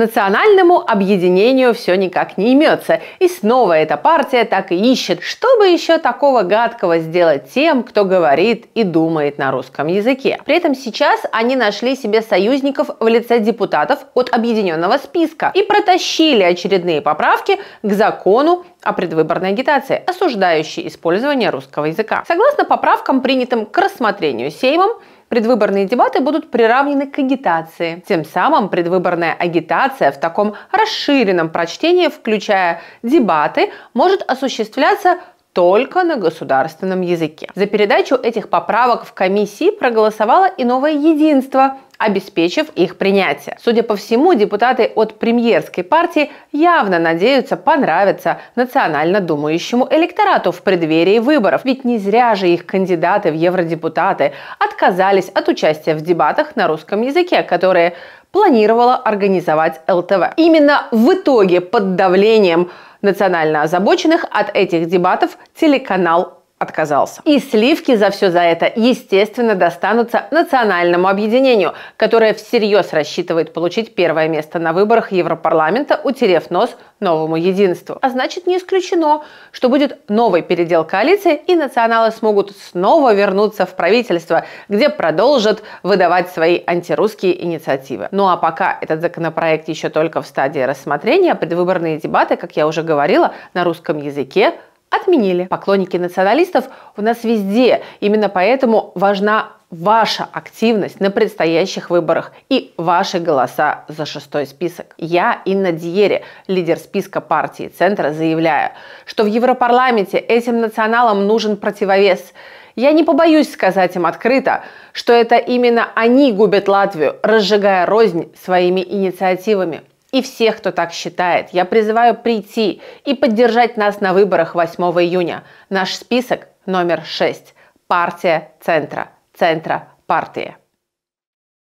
национальному объединению все никак не имется. И снова эта партия так и ищет, чтобы еще такого гадкого сделать тем, кто говорит и думает на русском языке. При этом сейчас они нашли себе союзников в лице депутатов от объединенного списка и протащили очередные поправки к закону о предвыборной агитации, осуждающей использование русского языка. Согласно поправкам, принятым к рассмотрению Сеймом, предвыборные дебаты будут приравнены к агитации. Тем самым предвыборная агитация в таком расширенном прочтении, включая дебаты, может осуществляться только на государственном языке. За передачу этих поправок в комиссии проголосовало и новое единство, обеспечив их принятие. Судя по всему, депутаты от премьерской партии явно надеются понравиться национально думающему электорату в преддверии выборов, ведь не зря же их кандидаты в евродепутаты отказались от участия в дебатах на русском языке, которые планировала организовать ЛТВ. Именно в итоге под давлением национально озабоченных от этих дебатов телеканал отказался. И сливки за все за это, естественно, достанутся национальному объединению, которое всерьез рассчитывает получить первое место на выборах Европарламента, утерев нос новому единству. А значит, не исключено, что будет новый передел коалиции, и националы смогут снова вернуться в правительство, где продолжат выдавать свои антирусские инициативы. Ну а пока этот законопроект еще только в стадии рассмотрения, предвыборные дебаты, как я уже говорила, на русском языке – отменили. Поклонники националистов у нас везде. Именно поэтому важна ваша активность на предстоящих выборах и ваши голоса за шестой список. Я, Инна Диере, лидер списка партии Центра, заявляю, что в Европарламенте этим националам нужен противовес. Я не побоюсь сказать им открыто, что это именно они губят Латвию, разжигая рознь своими инициативами и всех, кто так считает. Я призываю прийти и поддержать нас на выборах 8 июня. Наш список номер 6. Партия Центра. Центра партии.